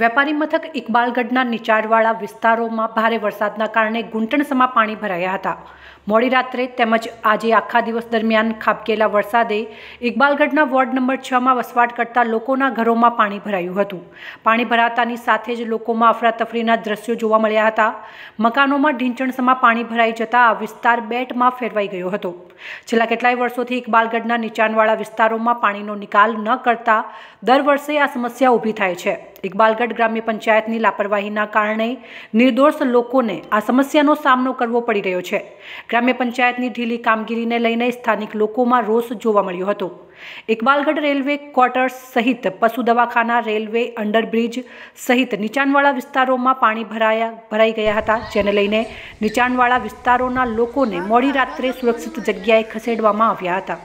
વેપારી મથક ઇકબાલગઢના નીચાણવાળા વિસ્તારોમાં ભારે વરસાદના કારણે ગુંટણસમાં પાણી ભરાયા હતા મોડી રાત્રે તેમજ આજે આખા દિવસ દરમિયાન ખાબકેલા વરસાદે ઇકબાલગઢના વોર્ડ નંબર છમાં વસવાટ કરતા લોકોના ઘરોમાં પાણી ભરાયું હતું પાણી ભરાતાની સાથે જ લોકોમાં અફરાતફરીના દ્રશ્યો જોવા મળ્યા હતા મકાનોમાં ઢીંચણસમાં પાણી ભરાઈ જતાં આ વિસ્તાર બેટમાં ફેરવાઈ ગયો હતો છેલ્લા કેટલાય વર્ષોથી ઇકબાલગઢના નીચાણવાળા વિસ્તારોમાં પાણીનો નિકાલ ન કરતા દર વર્ષે આ સમસ્યા ઊભી થાય છે ઇકબાલગઢ ગ્રામ્ય પંચાયતની લાપરવાહીના કારણે નિર્દોષ લોકોને આ સમસ્યાનો સામનો કરવો પડી રહ્યો છે ગ્રામ્ય પંચાયતની ઢીલી કામગીરીને લઈને સ્થાનિક લોકોમાં રોષ જોવા મળ્યો હતો ઇકબાલગઢ રેલવે ક્વાર્ટર્સ સહિત પશુ દવાખાના રેલવે અંડરબ્રિજ સહિત નીચાણવાળા વિસ્તારોમાં પાણી ભરાયા ભરાઈ ગયા હતા જેને લઈને નીચાણવાળા વિસ્તારોના લોકોને મોડી રાત્રે સુરક્ષિત જગ્યાએ ખસેડવામાં આવ્યા હતા